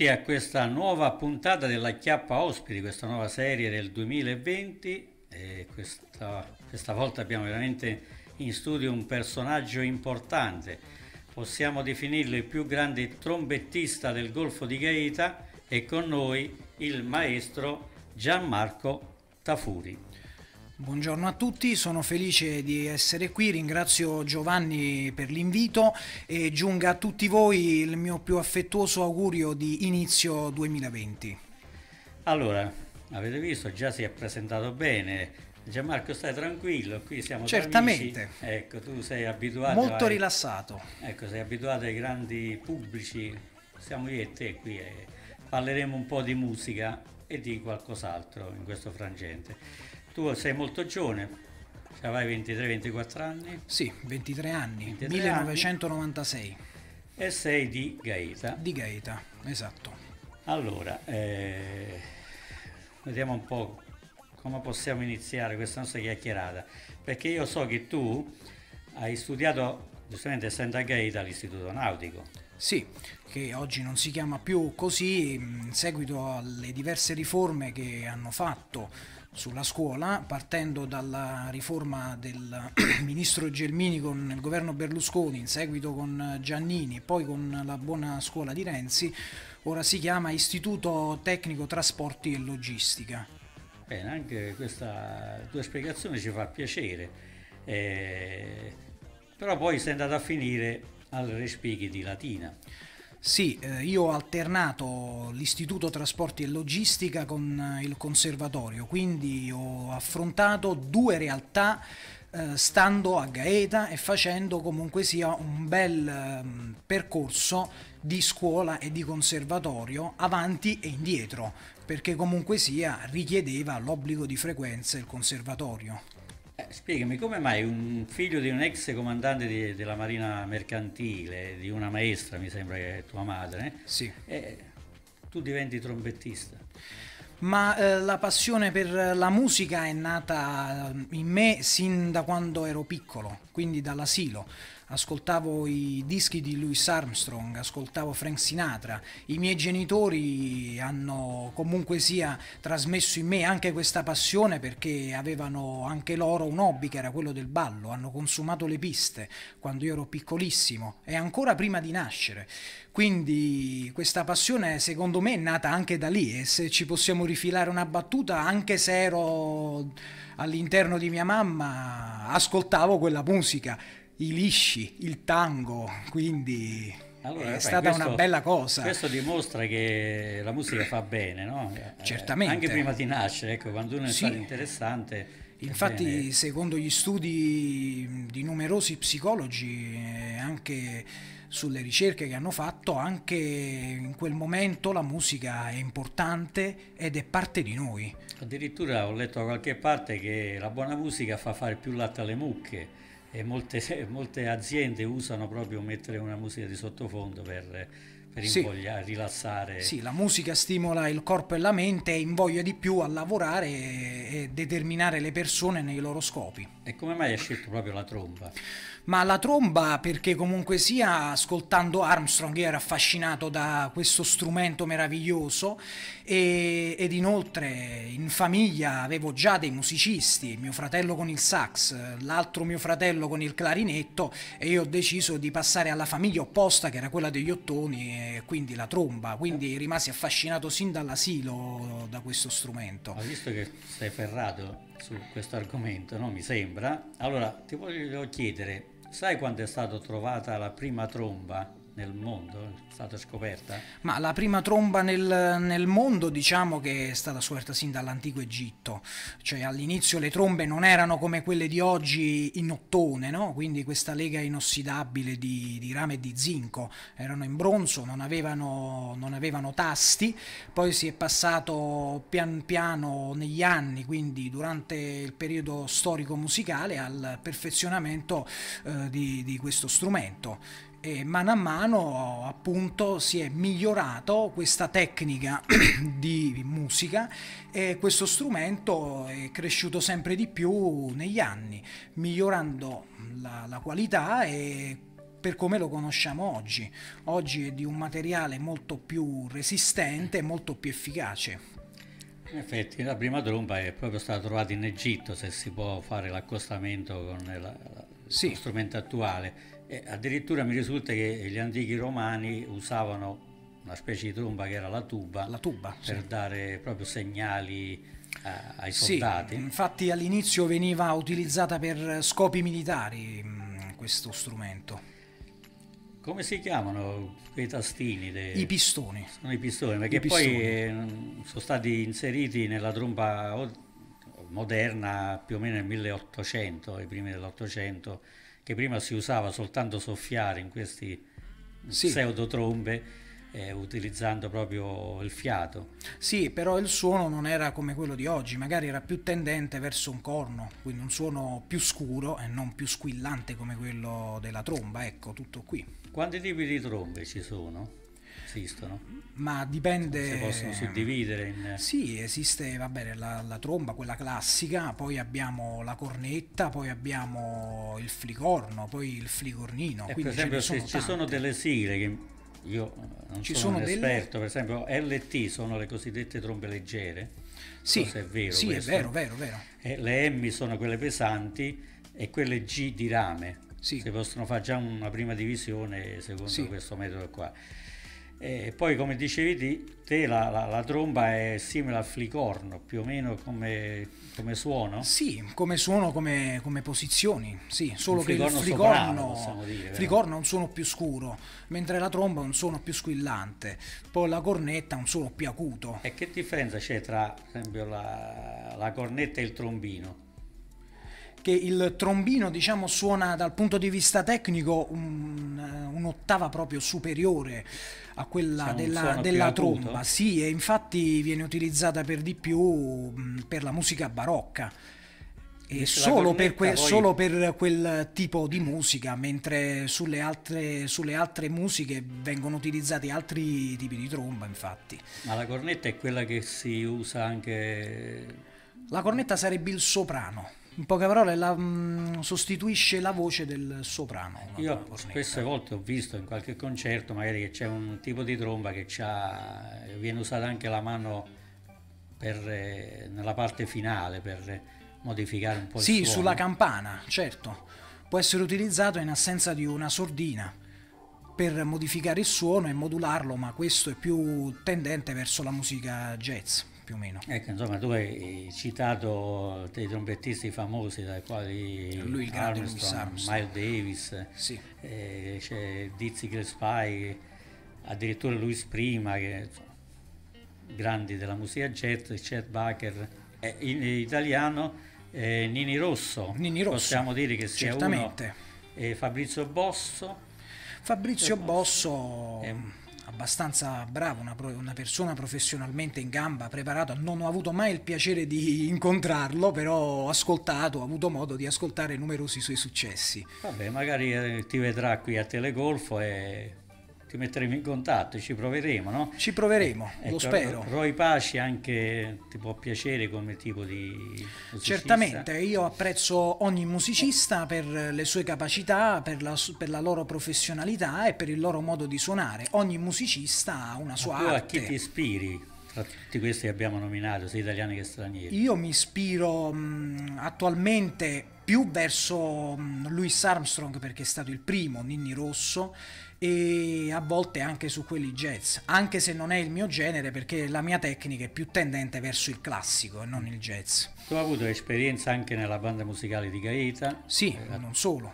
tutti a questa nuova puntata della Chiappa Ospiti, questa nuova serie del 2020. Questa, questa, volta abbiamo veramente in studio un personaggio importante. Possiamo definirlo il più grande trombettista del Golfo di Gaeta e con noi il maestro Gianmarco Tafuri. Buongiorno a tutti, sono felice di essere qui, ringrazio Giovanni per l'invito e giunga a tutti voi il mio più affettuoso augurio di inizio 2020. Allora, avete visto, già si è presentato bene. Gianmarco, stai tranquillo, qui siamo Certamente. Ecco, tu sei abituato Molto ai... rilassato. Ecco, sei abituato ai grandi pubblici. Siamo io e te qui e parleremo un po' di musica e di qualcos'altro in questo frangente. Tu sei molto giovane, avrai 23-24 anni? Sì, 23 anni, 23 1996. Anni. E sei di Gaeta? Di Gaeta, esatto. Allora, eh, vediamo un po' come possiamo iniziare questa nostra chiacchierata, perché io so che tu hai studiato, giustamente essendo a Gaeta, all'Istituto Nautico. Sì, che oggi non si chiama più così in seguito alle diverse riforme che hanno fatto sulla scuola, partendo dalla riforma del ministro Gelmini con il governo Berlusconi, in seguito con Giannini e poi con la buona scuola di Renzi, ora si chiama Istituto Tecnico Trasporti e Logistica. Bene, anche questa tua spiegazione ci fa piacere, eh, però poi sei andato a finire al respighi di Latina. Sì, eh, io ho alternato l'Istituto Trasporti e Logistica con eh, il Conservatorio, quindi ho affrontato due realtà eh, stando a Gaeta e facendo comunque sia un bel ehm, percorso di scuola e di conservatorio avanti e indietro, perché comunque sia richiedeva l'obbligo di frequenza il conservatorio. Eh, spiegami come mai un figlio di un ex comandante di, della Marina Mercantile, di una maestra, mi sembra che è tua madre, sì. eh, tu diventi trombettista? Ma eh, la passione per la musica è nata in me sin da quando ero piccolo, quindi dall'asilo ascoltavo i dischi di Louis Armstrong, ascoltavo Frank Sinatra, i miei genitori hanno comunque sia trasmesso in me anche questa passione perché avevano anche loro un hobby che era quello del ballo, hanno consumato le piste quando io ero piccolissimo e ancora prima di nascere. Quindi questa passione secondo me è nata anche da lì e se ci possiamo rifilare una battuta, anche se ero all'interno di mia mamma, ascoltavo quella musica i lisci, il tango, quindi allora, è beh, stata questo, una bella cosa. Questo dimostra che la musica fa bene, no? Eh, Certamente. Eh, anche prima di nascere, ecco, quando uno è sì. stato interessante. Infatti, bene. secondo gli studi di numerosi psicologi, eh, anche sulle ricerche che hanno fatto, anche in quel momento la musica è importante ed è parte di noi. Addirittura ho letto da qualche parte che la buona musica fa fare più latte alle mucche e molte, molte, aziende usano proprio mettere una musica di sottofondo per, per invogliare, sì. rilassare. Sì, la musica stimola il corpo e la mente e invoglia di più a lavorare e, e determinare le persone nei loro scopi. E come mai hai scelto proprio la tromba? ma la tromba perché comunque sia ascoltando Armstrong io ero affascinato da questo strumento meraviglioso e, ed inoltre in famiglia avevo già dei musicisti, mio fratello con il sax, l'altro mio fratello con il clarinetto e io ho deciso di passare alla famiglia opposta che era quella degli ottoni e quindi la tromba, quindi rimasi affascinato sin dall'asilo da questo strumento. Ho visto che sei ferrato su questo argomento, no? mi sembra. Allora ti voglio chiedere Sai quando è stata trovata la prima tromba? nel mondo, è stata scoperta? Ma la prima tromba nel, nel, mondo diciamo che è stata scoperta sin dall'antico Egitto, cioè all'inizio le trombe non erano come quelle di oggi in ottone, no? quindi questa lega inossidabile di, di, rame e di zinco, erano in bronzo, non avevano, non avevano tasti, poi si è passato pian piano negli anni, quindi durante il periodo storico musicale al perfezionamento eh, di, di questo strumento e mano a mano appunto si è migliorato questa tecnica di musica e questo strumento è cresciuto sempre di più negli anni migliorando la, la qualità e per come lo conosciamo oggi oggi è di un materiale molto più resistente molto più efficace in effetti la prima tromba è proprio stata trovata in Egitto se si può fare l'accostamento con la, la, sì. lo strumento attuale e addirittura mi risulta che gli antichi romani usavano una specie di tromba che era la tuba, la tuba per sì. dare proprio segnali a, ai soldati. Sì, infatti all'inizio veniva utilizzata per scopi militari mm, questo strumento. Come si chiamano quei tastini? De... I pistoni. Sono i pistoni, perché I pistoni. poi eh, mm, sono stati inseriti nella tromba moderna più o meno nel 1800, i primi dell'Ottocento che prima si usava soltanto soffiare in queste sì. pseudotrombe. Eh, utilizzando proprio il fiato. Sì, però il suono non era come quello di oggi, magari era più tendente verso un corno, quindi un suono più scuro e non più squillante come quello della tromba, ecco, tutto qui. Quanti tipi di trombe ci sono? esistono. Ma dipende... Si possono suddividere in... Sì, esiste, va bene, la, la, tromba, quella classica, poi abbiamo la cornetta, poi abbiamo il flicorno, poi il flicornino. E Quindi per esempio sono ci sono delle sigle che io eh, non ci sono, sono un esperto, delle... per esempio LT sono le cosiddette trombe leggere. Sì, so è vero, sì questo. è vero, vero, vero. E eh, le M sono quelle pesanti e quelle G di rame. Sì. Si possono fare già una prima divisione secondo sì. questo metodo qua. E poi come dicevi te, la, la, la, tromba è simile al flicorno, più o meno come, come suono? Sì, come suono, come, come posizioni, sì, solo che il flicorno, soprano, dire, eh? flicorno è un suono più scuro, mentre la tromba è un suono più squillante, poi la cornetta è un suono più acuto. E che differenza c'è tra, per esempio, la, la cornetta e il trombino? che il trombino diciamo, suona dal punto di vista tecnico eh, un'ottava proprio superiore a quella della, della tromba. Acuto. Sì, e infatti viene utilizzata per di più mm, per la musica barocca. E solo per, poi... solo per, quel tipo di musica, mentre sulle altre, sulle altre, musiche vengono utilizzati altri tipi di tromba, infatti. Ma la cornetta è quella che si usa anche... La cornetta sarebbe il soprano in poche parole la, mh, mm, sostituisce la voce del soprano. Io spesse volte ho visto in qualche concerto magari che c'è un tipo di tromba che viene usata anche la mano per, eh, nella parte finale per modificare un po' sì, il suono. Sì, sulla campana, certo. Può essere utilizzato in assenza di una sordina per modificare il suono e modularlo, ma questo è più tendente verso la musica jazz più o meno. Ecco, insomma, tu hai citato dei trombettisti famosi, dai quali Lui, il Armstrong, Armstrong. Miles Davis, sì. eh, c'è Dizzy Gillespie, addirittura Luis Prima, che, insomma, grandi della musica jazz, Chet Baker, eh, in italiano eh, Nini, Rosso, Nini Rosso, possiamo dire che sia certamente. uno, Fabrizio Bosso. Fabrizio Bosso... Bosso abbastanza bravo, una, una, persona professionalmente in gamba, preparata, non ho avuto mai il piacere di incontrarlo, però ho ascoltato, ho avuto modo di ascoltare numerosi suoi successi. Vabbè, magari eh, ti vedrà qui a Telegolfo e ti metteremo in contatto, e ci proveremo, no? Ci proveremo, eh, lo ecco, spero. Roy Paci anche ti può piacere come tipo di musicista? Certamente, io apprezzo ogni musicista per le sue capacità, per la, per la loro professionalità e per il loro modo di suonare. Ogni musicista ha una sua Ma tu arte. a chi ti ispiri? tra tutti questi che abbiamo nominato, sia italiani che stranieri? Io mi ispiro mh, mm, attualmente più verso mm, Louis Armstrong perché è stato il primo, Ninni Rosso e a volte anche su quelli jazz, anche se non è il mio genere perché la mia tecnica è più tendente verso il classico e non il jazz. Tu hai avuto esperienza anche nella banda musicale di Gaeta? Sì, eh, non solo.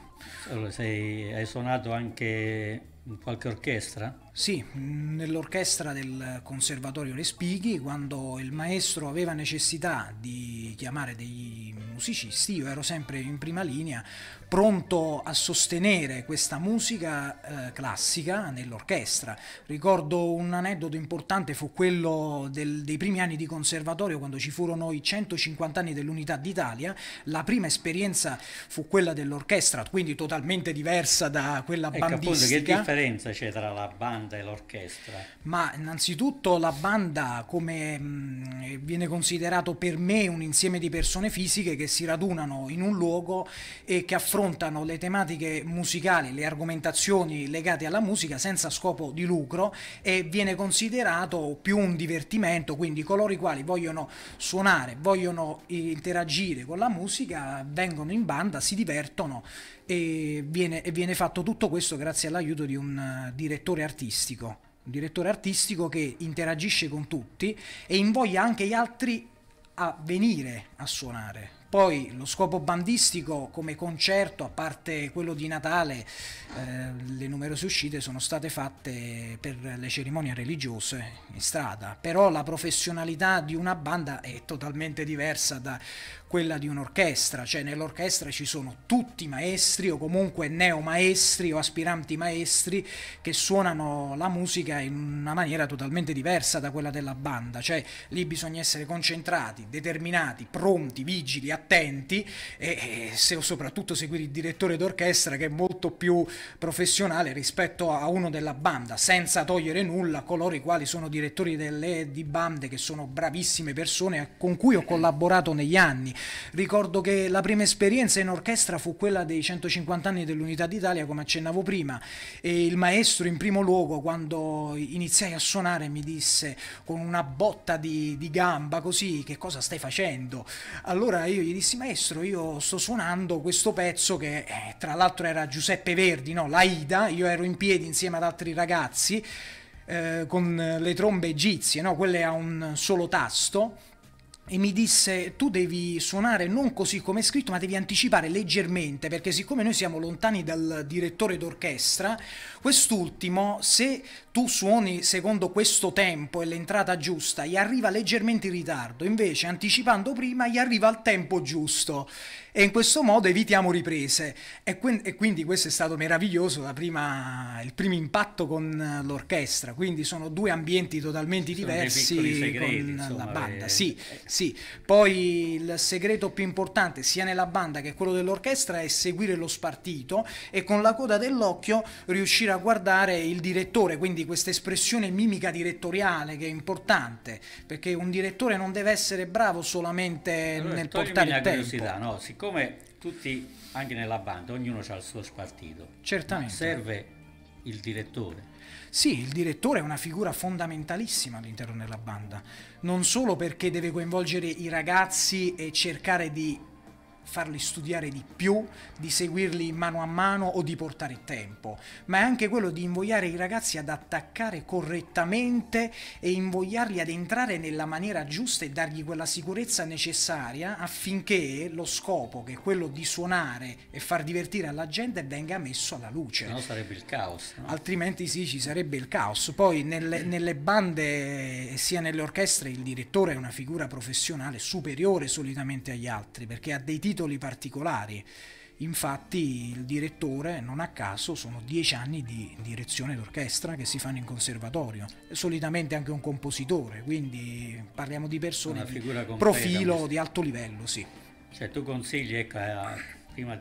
sei, hai suonato anche in qualche orchestra? Sì, nell'orchestra del Conservatorio Respighi, quando il maestro aveva necessità di chiamare dei musicisti, io ero sempre in prima linea, pronto a sostenere questa musica eh, classica nell'orchestra. Ricordo un aneddoto importante, fu quello del, dei primi anni di conservatorio, quando ci furono i 150 anni dell'Unità d'Italia. La prima esperienza fu quella dell'orchestra, quindi totalmente diversa da quella ecco, bandistica. Appunto, che differenza c'è tra la banda banda e l'orchestra? Ma innanzitutto la banda come mh, mm, viene considerato per me un insieme di persone fisiche che si radunano in un luogo e che affrontano le tematiche musicali, le argomentazioni legate alla musica senza scopo di lucro e viene considerato più un divertimento, quindi coloro i quali vogliono suonare, vogliono interagire con la musica, vengono in banda, si divertono e viene, e viene fatto tutto questo grazie all'aiuto di un eh, direttore artistico, un direttore artistico che interagisce con tutti e invoglia anche gli altri a venire a suonare. Poi lo scopo bandistico come concerto, a parte quello di Natale, eh, le numerose uscite sono state fatte per le cerimonie religiose in strada, però la professionalità di una banda è totalmente diversa da quella di un'orchestra, cioè nell'orchestra ci sono tutti maestri o comunque neomaestri o aspiranti maestri che suonano la musica in una maniera totalmente diversa da quella della banda, cioè lì bisogna essere concentrati, determinati, pronti, vigili, attenti e, e se, soprattutto seguire il direttore d'orchestra che è molto più professionale rispetto a uno della banda, senza togliere nulla a coloro i quali sono direttori delle, di bande che sono bravissime persone con cui ho collaborato negli anni Ricordo che la prima esperienza in orchestra fu quella dei 150 anni dell'Unità d'Italia, come accennavo prima, e il maestro in primo luogo quando iniziai a suonare mi disse con una botta di, di gamba così che cosa stai facendo? Allora io gli dissi maestro io sto suonando questo pezzo che eh, tra l'altro era Giuseppe Verdi, no? La io ero in piedi insieme ad altri ragazzi eh, con le trombe egizie, no? quelle a un solo tasto e mi disse tu devi suonare non così come è scritto ma devi anticipare leggermente perché siccome noi siamo lontani dal direttore d'orchestra quest'ultimo se tu suoni secondo questo tempo e l'entrata giusta gli arriva leggermente in ritardo invece anticipando prima gli arriva al tempo giusto e in questo modo evitiamo riprese. E, e quindi questo è stato meraviglioso, prima, il primo impatto con l'orchestra, quindi sono due ambienti totalmente sono diversi segreti, con insomma, la banda. Eh, sì, eh. sì. Poi il segreto più importante sia nella banda che quello dell'orchestra è seguire lo spartito e con la coda dell'occhio riuscire a guardare il direttore, quindi questa espressione mimica direttoriale che è importante, perché un direttore non deve essere bravo solamente allora, nel portare il tempo. No? Siccome siccome tutti, anche nella banda, ognuno ha il suo spartito, certamente. serve il direttore. Sì, il direttore è una figura fondamentalissima all'interno della banda, non solo perché deve coinvolgere i ragazzi e cercare di farli studiare di più, di seguirli mano a mano o di portare tempo, ma è anche quello di invogliare i ragazzi ad attaccare correttamente e invogliarli ad entrare nella maniera giusta e dargli quella sicurezza necessaria affinché lo scopo, che è quello di suonare e far divertire alla gente, venga messo alla luce. No, sarebbe il caos. No? Altrimenti sì, ci sarebbe il caos. Poi nelle, nelle bande, sia nelle orchestre, il direttore è una figura professionale superiore solitamente agli altri, perché ha dei titoli capitoli particolari. Infatti il direttore, non a caso, sono dieci anni di direzione d'orchestra che si fanno in conservatorio, solitamente anche un compositore, quindi parliamo di persone di completa, profilo di alto livello, sì. Cioè tu consigli ecco, a, eh, prima,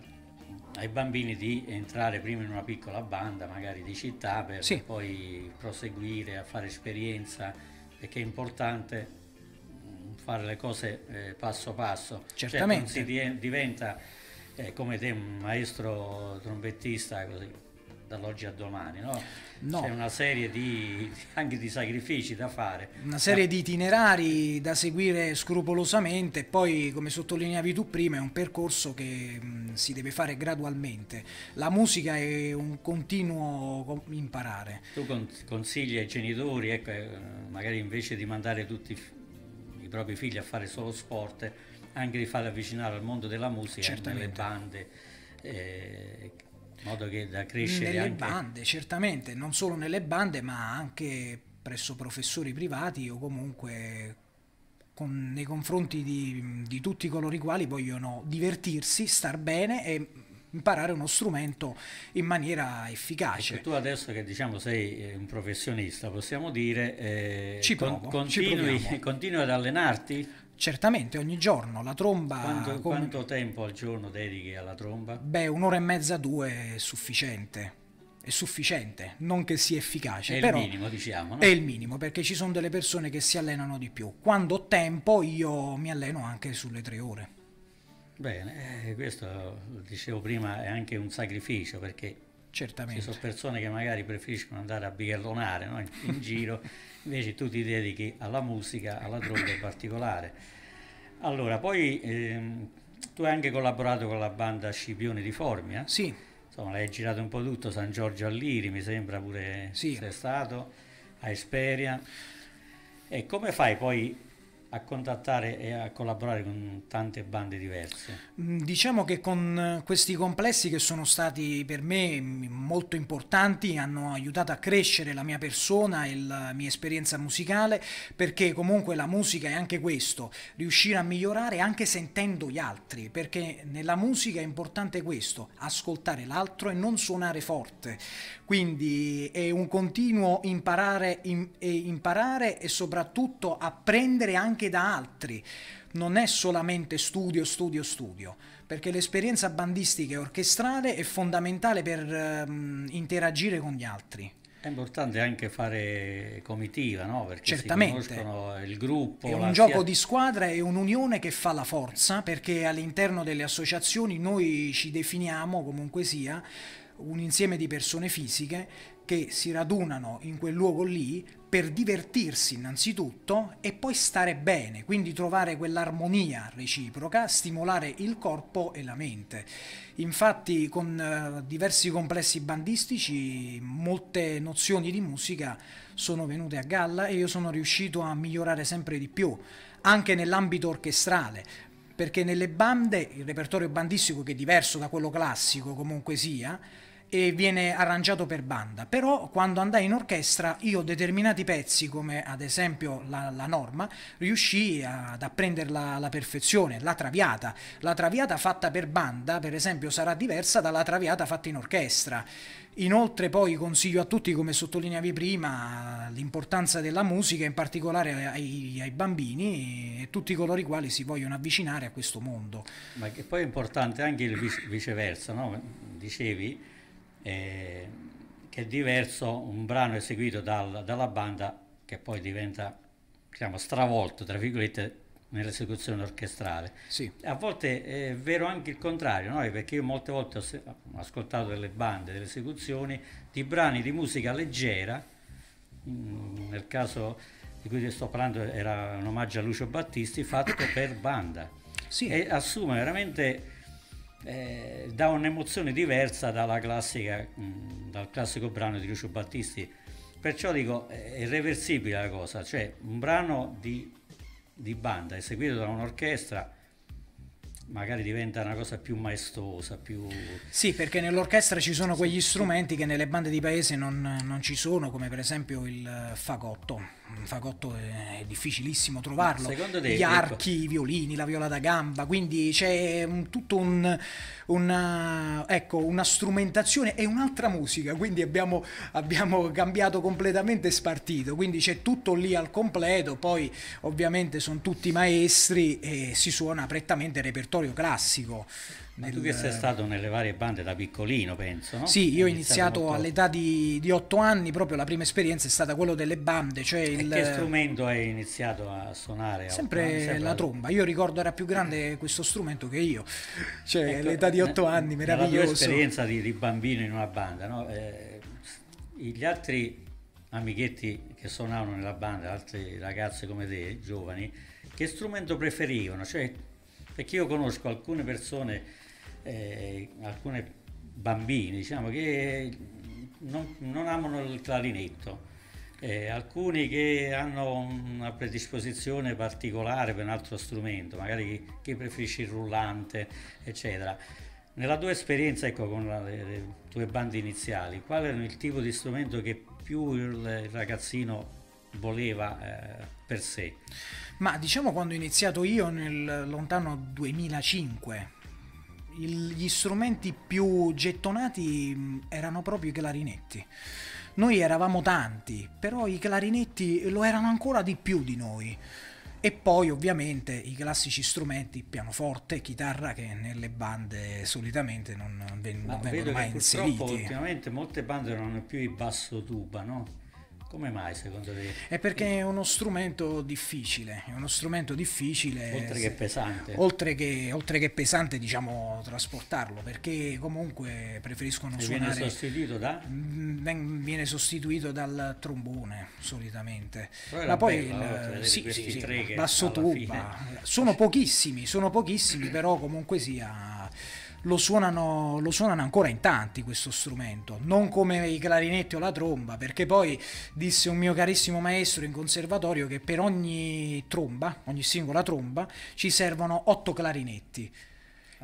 ai bambini di entrare prima in una piccola banda, magari di città, per sì. poi proseguire a fare esperienza, perché è importante fare le cose eh, passo passo. Cioè, Certamente. Cioè, si diventa, eh, come te, un maestro trombettista così, dall'oggi a domani, no? no. C'è una serie di, anche di sacrifici da fare. Una serie Ma... di itinerari da seguire scrupolosamente, poi come sottolineavi tu prima è un percorso che mh, mm, si deve fare gradualmente. La musica è un continuo imparare. Tu consigli ai genitori, ecco, eh, magari invece di mandare tutti i i propri figli a fare solo sport, anche di farli avvicinare al mondo della musica alle bande. Eh, in modo che da crescere nelle anche... bande, certamente, non solo nelle bande, ma anche presso professori privati o comunque con, nei confronti di, di, tutti coloro i quali vogliono divertirsi, star bene e imparare uno strumento in maniera efficace. E ecco, tu adesso che diciamo sei eh, un professionista, possiamo dire, eh, ci provo, con, continui, ci continui ad allenarti? Certamente, ogni giorno la tromba... Quanto, come... quanto, tempo al giorno dedichi alla tromba? Beh, un'ora e mezza, due è sufficiente. È sufficiente, non che sia efficace. È però il minimo, diciamo. No? È il minimo, perché ci sono delle persone che si allenano di più. Quando ho tempo io mi alleno anche sulle tre ore. Bene, eh, questo lo dicevo prima è anche un sacrificio perché Certamente. ci sono persone che magari preferiscono andare a bighellonare no? in, in giro, invece tu ti dedichi alla musica, alla droga in particolare. Allora, poi ehm, tu hai anche collaborato con la banda Scipione di Formia. Sì. Insomma, l'hai girato un po' tutto, San Giorgio Alliri mi sembra pure sì. sei stato, a Esperia. E come fai poi a contattare e a collaborare con tante bande diverse? Mm, diciamo che con eh, questi complessi che sono stati per me mm, molto importanti hanno aiutato a crescere la mia persona e la mia esperienza musicale perché comunque la musica è anche questo, riuscire a migliorare anche sentendo gli altri perché nella musica è importante questo, ascoltare l'altro e non suonare forte. Quindi è un continuo imparare, in, e imparare e soprattutto apprendere anche anche da altri. Non è solamente studio, studio, studio, perché l'esperienza bandistica e orchestrale è fondamentale per ehm, interagire con gli altri. È importante anche fare comitiva, no? Perché Certamente. il gruppo. È un gioco di squadra e un'unione che fa la forza, perché all'interno delle associazioni noi ci definiamo comunque sia un insieme di persone fisiche che si radunano in quel luogo lì per divertirsi innanzitutto e poi stare bene, quindi trovare quell'armonia reciproca, stimolare il corpo e la mente. Infatti con eh, diversi complessi bandistici molte nozioni di musica sono venute a galla e io sono riuscito a migliorare sempre di più, anche nell'ambito orchestrale, perché nelle bande il repertorio bandistico che è diverso da quello classico comunque sia, e viene arrangiato per banda, però quando andai in orchestra io determinati pezzi come ad esempio la, la norma riuscii ad apprenderla alla perfezione, la traviata, la traviata fatta per banda per esempio sarà diversa dalla traviata fatta in orchestra. Inoltre poi consiglio a tutti, come sottolineavi prima, l'importanza della musica, in particolare ai, ai, bambini e tutti coloro i quali si vogliono avvicinare a questo mondo. Ma che poi è importante anche il viceversa, no? dicevi, eh, che è diverso un brano eseguito dal, dalla banda che poi diventa diciamo, stravolto, tra virgolette, nell'esecuzione orchestrale. Sì. A volte è vero anche il contrario, no? perché io molte volte ho ascoltato delle bande, delle esecuzioni di brani di musica leggera, mm, nel caso di cui sto parlando era un omaggio a Lucio Battisti, fatto per banda. Sì. E assume veramente eh, dà un'emozione diversa classica, mh, mm, dal classico brano di Lucio Battisti. Perciò dico, è irreversibile la cosa, cioè un brano di, di banda eseguito da un'orchestra magari diventa una cosa più maestosa, più... Sì, perché nell'orchestra ci sono quegli strumenti che nelle bande di paese non, non ci sono, come per esempio il fagotto. Un fagotto è, è difficilissimo trovarlo. Secondo te, Gli ecco. archi, ecco. i violini, la viola da gamba, quindi c'è un, tutto un, una, eh, ecco, una strumentazione e un'altra musica, quindi abbiamo, abbiamo cambiato completamente spartito, quindi c'è tutto lì al completo, poi ovviamente sono tutti maestri e si suona prettamente repertorio repertorio classico. Ma nel... tu che sei stato nelle varie bande da piccolino, penso, no? Sì, io ho iniziato, iniziato all'età di, di 8 anni, proprio la prima esperienza è stata quella delle bande. Cioè il... che strumento hai iniziato a suonare? A sempre, la tromba, io ricordo era più grande questo strumento che io, cioè ecco, all'età di otto anni, meraviglioso. La esperienza di, di, bambino in una banda, no? eh, gli altri amichetti che suonavano nella banda, altri ragazzi come te, giovani, che strumento preferivano? Cioè, perché io conosco alcune persone, eh, alcuni bambini, diciamo, che non, non amano il clarinetto. Eh, alcuni che hanno una predisposizione particolare per un altro strumento, magari chi preferisce il rullante, eccetera. Nella tua esperienza, ecco, con la, le, le tue bande iniziali, qual era il tipo di strumento che più il, il ragazzino voleva eh, per sé. Ma diciamo quando ho iniziato io nel lontano 2005, il, gli strumenti più gettonati mm, erano proprio i clarinetti. Noi eravamo tanti, però i clarinetti lo erano ancora di più di noi. E poi ovviamente i classici strumenti, pianoforte, chitarra, che nelle bande solitamente non, ven- Ma non vengono mai inseriti. Ultimamente molte bande non hanno più il basso tuba, no? Come mai secondo te? È perché è uno strumento difficile, è uno strumento difficile. Oltre che pesante. Oltre che, oltre che pesante, diciamo, trasportarlo, perché comunque preferiscono Se suonare... Viene sostituito da? Mh, mm, viene sostituito dal trombone, solitamente. Però Ma poi bello, il, sì, sì, sì, basso tuba. Sono pochissimi, sono pochissimi, però comunque sia lo suonano, lo suonano ancora in tanti questo strumento, non come i clarinetti o la tromba, perché poi disse un mio carissimo maestro in conservatorio che per ogni tromba, ogni singola tromba, ci servono otto clarinetti.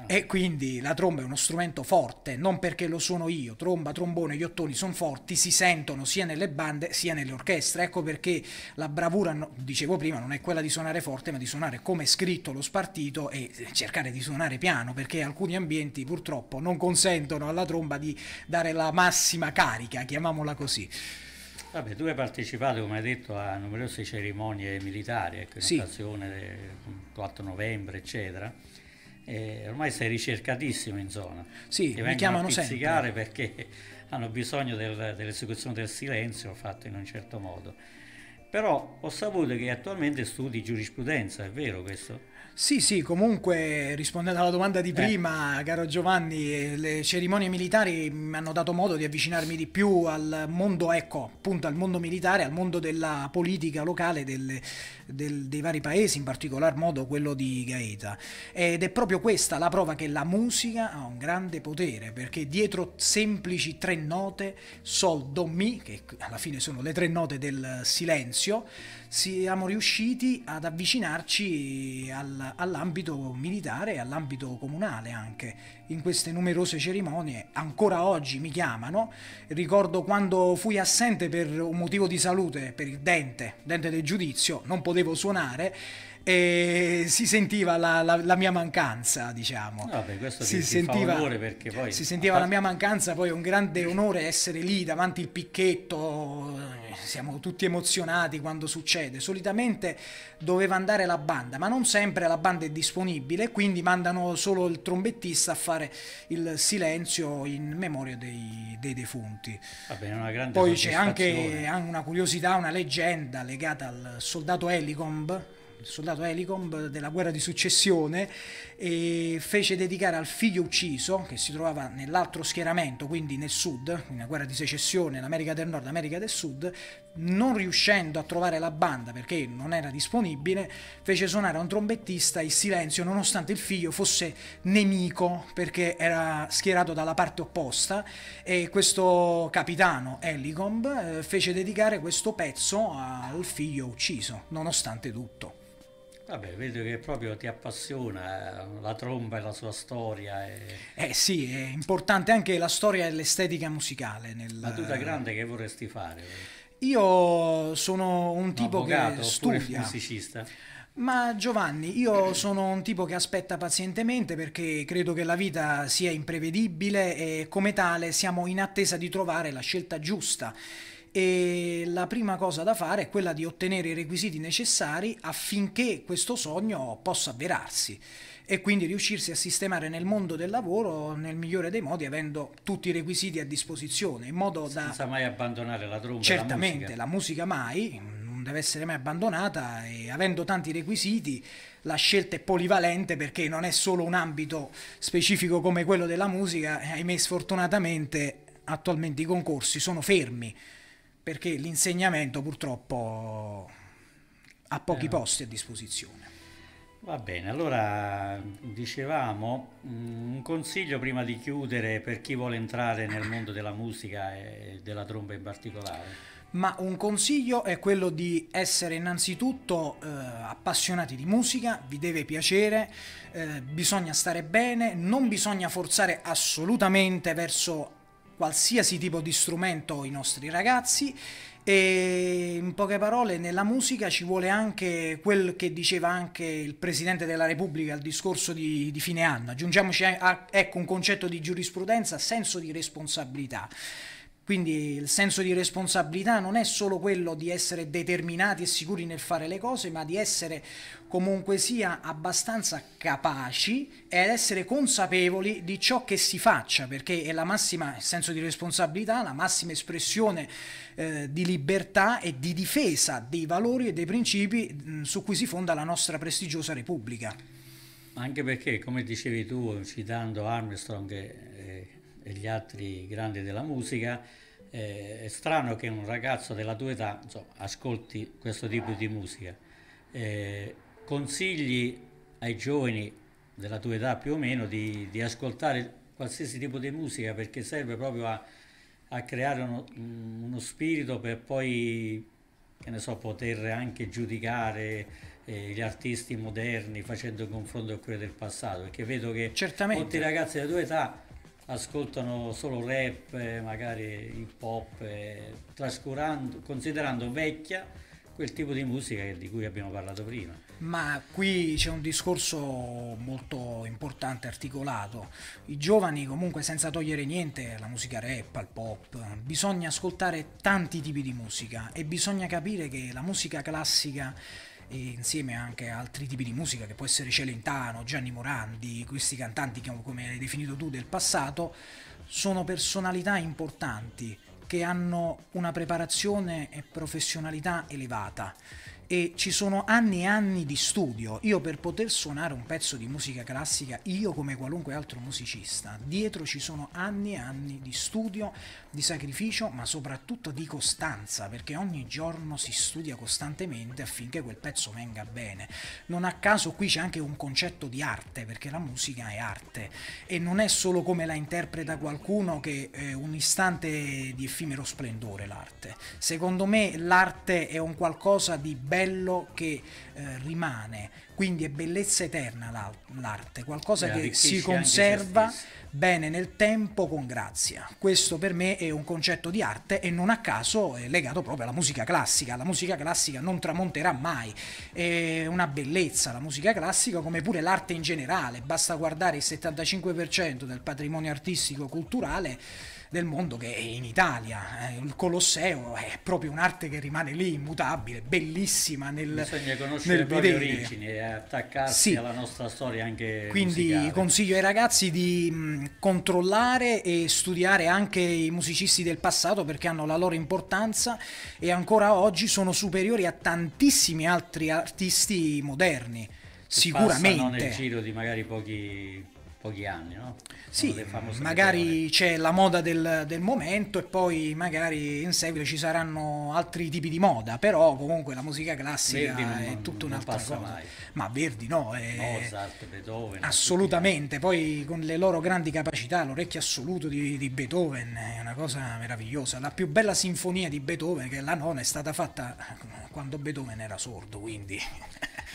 E quindi la tromba è uno strumento forte, non perché lo sono io, tromba, trombone, gli ottoni sono forti, si sentono sia nelle bande sia nelle orchestre, ecco perché la bravura, dicevo prima, non è quella di suonare forte, ma di suonare come è scritto lo spartito e eh, cercare di suonare piano, perché alcuni ambienti purtroppo non consentono alla tromba di dare la massima carica, chiamiamola così. Vabbè, tu hai partecipato, come hai detto, a numerose cerimonie militari, ecco, in sì. occasione del 4 novembre, eccetera eh, ormai sei ricercatissimo in zona. Sì, Ti mi chiamano sempre. perché hanno bisogno del, dell'esecuzione del silenzio fatto in un certo modo. Però ho saputo che attualmente studi giurisprudenza, è vero questo? Sì, sì, comunque rispondendo alla domanda di eh. prima, eh. caro Giovanni, le cerimonie militari mi hanno dato modo di avvicinarmi di più al mondo, ecco, appunto al mondo militare, al mondo della politica locale del, del, dei vari paesi, in particolar modo quello di Gaeta. Ed è proprio questa la prova che la musica ha un grande potere, perché dietro semplici tre note, sol, do, mi, che alla fine sono le tre note del silenzio, siamo riusciti ad avvicinarci al, all'ambito militare e all'ambito comunale anche. In queste numerose cerimonie ancora oggi mi chiamano. Ricordo quando fui assente per un motivo di salute, per il dente, dente del giudizio, non potevo suonare e si sentiva la, la, la mia mancanza, diciamo. No, beh, si, ti, sentiva, ti poi... si sentiva, la mia mancanza, poi è un grande onore essere lì davanti il picchetto siamo tutti emozionati quando succede. Solitamente doveva andare la banda, ma non sempre la banda è disponibile, quindi mandano solo il trombettista a fare il silenzio in memoria dei, dei defunti. Bene, Poi c'è anche una curiosità, una leggenda legata al soldato Helicomb, il soldato Helicomb eh, della guerra di successione e fece dedicare al figlio ucciso, che si trovava nell'altro schieramento, quindi nel sud, quindi una guerra di secessione, l'America del Nord, l'America del Sud, non riuscendo a trovare la banda perché non era disponibile, fece suonare a un trombettista il silenzio nonostante il figlio fosse nemico perché era schierato dalla parte opposta e questo capitano Helicomb eh, fece dedicare questo pezzo al figlio ucciso, nonostante tutto. Vabbè, vedo che proprio ti appassiona eh, la tromba e la sua storia. E... Eh sì, è importante anche la storia e l'estetica musicale. Nel... Ma tu da grande che vorresti fare? Io sono un tipo un avvocato, che studia. musicista? Ma Giovanni, io sono un tipo che aspetta pazientemente perché credo che la vita sia imprevedibile e come tale siamo in attesa di trovare la scelta giusta e la prima cosa da fare è quella di ottenere i requisiti necessari affinché questo sogno possa avverarsi e quindi riuscirsi a sistemare nel mondo del lavoro nel migliore dei modi avendo tutti i requisiti a disposizione in modo da senza mai abbandonare la tromba certamente la musica, la musica mai non deve essere mai abbandonata e avendo tanti requisiti la scelta è polivalente perché non è solo un ambito specifico come quello della musica eh, ahimè sfortunatamente attualmente i concorsi sono fermi perché l'insegnamento purtroppo ha pochi eh. posti a disposizione. Va bene, allora dicevamo mm, un consiglio prima di chiudere per chi vuole entrare nel mondo della musica e della tromba in particolare. Ma un consiglio è quello di essere innanzitutto eh, appassionati di musica, vi deve piacere, eh, bisogna stare bene, non bisogna forzare assolutamente verso qualsiasi tipo di strumento i nostri ragazzi e in poche parole nella musica ci vuole anche quel che diceva anche il Presidente della Repubblica al discorso di, di fine anno, aggiungiamoci a, ecco un concetto di giurisprudenza, senso di responsabilità. Quindi il senso di responsabilità non è solo quello di essere determinati e sicuri nel fare le cose, ma di essere comunque sia abbastanza capaci ed essere consapevoli di ciò che si faccia, perché è la massima, il senso di responsabilità, la massima espressione eh, di libertà e di difesa dei valori e dei principi mh, mm, su cui si fonda la nostra prestigiosa Repubblica. Anche perché, come dicevi tu, citando Armstrong e, e gli altri grandi della musica, eh, è strano che un ragazzo della tua età insomma, ascolti questo tipo di musica. Eh, consigli ai giovani della tua età più o meno di, di ascoltare qualsiasi tipo di musica perché serve proprio a, a creare uno, mm, uno, spirito per poi, so, poter anche giudicare eh, gli artisti moderni facendo il confronto con quelli del passato. Perché vedo che Certamente. molti ragazzi della tua età ascoltano solo rap, eh, magari hip hop, eh, trascurando, considerando vecchia quel tipo di musica di cui abbiamo parlato prima. Ma qui c'è un discorso molto importante, articolato. I giovani comunque senza togliere niente alla musica rap, al pop, bisogna ascoltare tanti tipi di musica e bisogna capire che la musica classica insieme anche a altri tipi di musica che può essere Celentano, Gianni Morandi, questi cantanti che come hai definito tu del passato, sono personalità importanti che hanno una preparazione e professionalità elevata e ci sono anni e anni di studio. Io per poter suonare un pezzo di musica classica, io come qualunque altro musicista, dietro ci sono anni e anni di studio, di sacrificio, ma soprattutto di costanza, perché ogni giorno si studia costantemente affinché quel pezzo venga bene. Non a caso qui c'è anche un concetto di arte, perché la musica è arte e non è solo come la interpreta qualcuno che è eh, un istante di effimero splendore l'arte. Secondo me l'arte è un qualcosa di bello bello che eh, rimane, quindi è bellezza eterna la, l'arte, qualcosa Beh, che si conserva bene nel tempo con grazia. Questo per me è un concetto di arte e non a caso è legato proprio alla musica classica, la musica classica non tramonterà mai, è una bellezza la musica classica come pure l'arte in generale, basta guardare il 75% del patrimonio artistico culturale del mondo che è in Italia. Eh, il Colosseo è proprio un'arte che rimane lì, immutabile, bellissima nel, Bisogna conoscere nel le origini e attaccarsi sì. alla nostra storia anche Quindi musicale. consiglio ai ragazzi di mh, mm, controllare e studiare anche i musicisti del passato perché hanno la loro importanza e ancora oggi sono superiori a tantissimi altri artisti moderni sicuramente nel giro di magari pochi pochi anni, no? Sì, mm, magari c'è la moda del, del, momento e poi magari in seguito ci saranno altri tipi di moda, però comunque la musica classica non, è tutta un'altra cosa. Mai. Ma Verdi no, è Mozart, Beethoven. Assolutamente, poi con le loro grandi capacità, l'orecchio assoluto di, di, Beethoven è una cosa meravigliosa. La più bella sinfonia di Beethoven, che è la nona, è stata fatta quando Beethoven era sordo, quindi...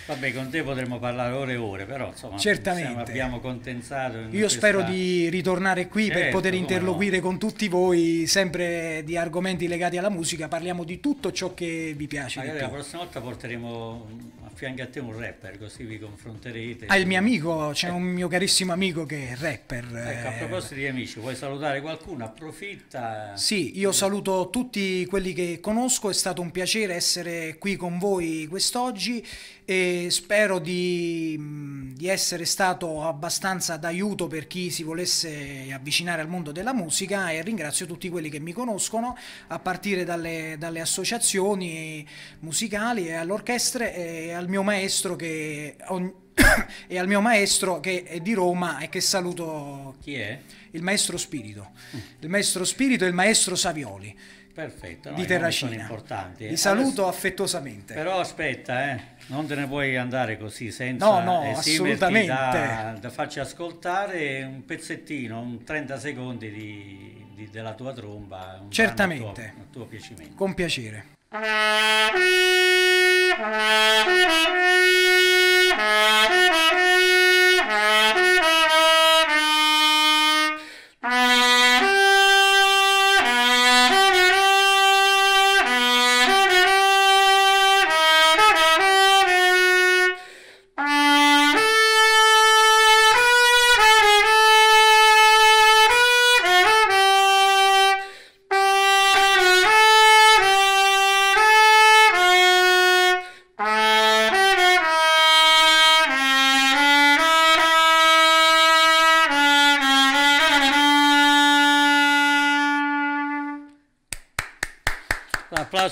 Vabbè, con te potremmo parlare ore e ore, però insomma, Certamente. abbiamo condensato stato. Io spero stato. di ritornare qui certo, per poter interloquire no. con tutti voi, sempre di argomenti legati alla musica. Parliamo di tutto ciò che vi piace. Magari la prossima volta porteremo a fianco a te un rapper, così vi confronterete. Ah, il mio amico, c'è eh. un mio carissimo amico che è rapper. Ecco, a eh, proposito di amici, vuoi salutare qualcuno? Approfitta. Sì, io saluto tutti quelli che conosco, è stato un piacere essere qui con voi quest'oggi e spero di, di essere stato abbastanza d'aiuto per chi si volesse avvicinare al mondo della musica e ringrazio tutti quelli che mi conoscono, a partire dalle, dalle associazioni musicali e all'orchestra e al mio maestro che ogni e al mio maestro che è di Roma e che saluto. Chi è? Il maestro Spirito. Mm. Il maestro Spirito e il maestro Savioli. Perfetto. No, di Terracina. Sono importanti. Vi saluto Adesso... affettuosamente. Però aspetta, eh. Non te ne puoi andare così senza no, no, assolutamente. Da, da, farci ascoltare un pezzettino, un 30 secondi di, di, della tua tromba. Certamente. A tuo, a tuo piacimento. Con piacere.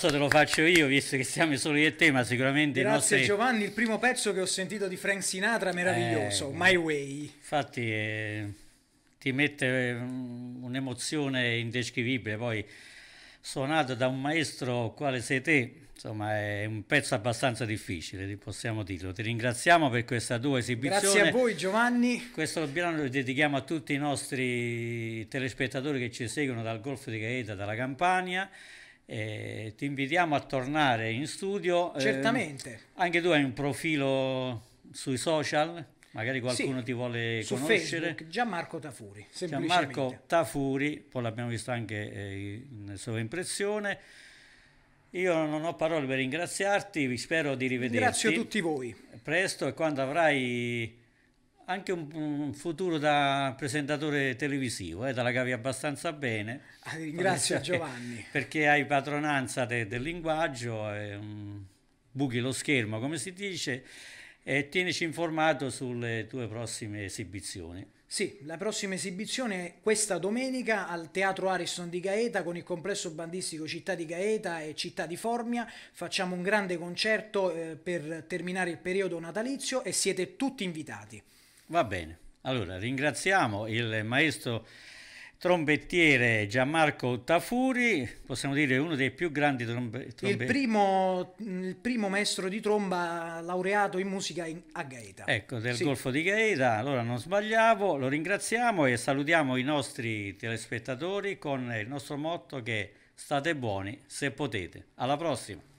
l'applauso te lo faccio io, visto che siamo solo io e te, ma sicuramente... Grazie nostri... Giovanni, il primo pezzo che ho sentito di Frank Sinatra, meraviglioso, eh, My Way. Infatti eh, ti mette mm, un'emozione indescrivibile, poi suonato da un maestro quale sei te, insomma è un pezzo abbastanza difficile, possiamo dirlo. Ti ringraziamo per questa tua esibizione. Grazie a voi Giovanni. Questo brano lo dedichiamo a tutti i nostri telespettatori che ci seguono dal Golfo di Gaeta, dalla Campania. Eh, ti invitiamo a tornare in studio. Ehm, Certamente. Eh, anche tu hai un profilo sui social? Magari qualcuno sì, ti vuole su conoscere. Facebook, Gianmarco Tafuri. Gianmarco Tafuri, poi l'abbiamo visto anche eh, in sovraimpressione. Io non ho parole per ringraziarti, vi spero di rivederti. Ringrazio tutti voi. Presto e quando avrai anche un, un, futuro da presentatore televisivo, eh, te la cavi abbastanza bene. Ah, ringrazio perché, Giovanni. Perché hai patronanza de, del linguaggio, eh, um, buchi lo schermo, come si dice, e tienici informato sulle tue prossime esibizioni. Sì, la prossima esibizione è questa domenica al Teatro Ariston di Gaeta con il complesso bandistico Città di Gaeta e Città di Formia. Facciamo un grande concerto eh, per terminare il periodo natalizio e siete tutti invitati. Va bene, allora ringraziamo il maestro trombettiere Gianmarco Tafuri, possiamo dire uno dei più grandi trombettieri. Il primo, il primo maestro di tromba laureato in musica in, a Gaeta. Ecco, del sì. Golfo di Gaeta, allora non sbagliavo, lo ringraziamo e salutiamo i nostri telespettatori con il nostro motto che state buoni se potete. Alla prossima!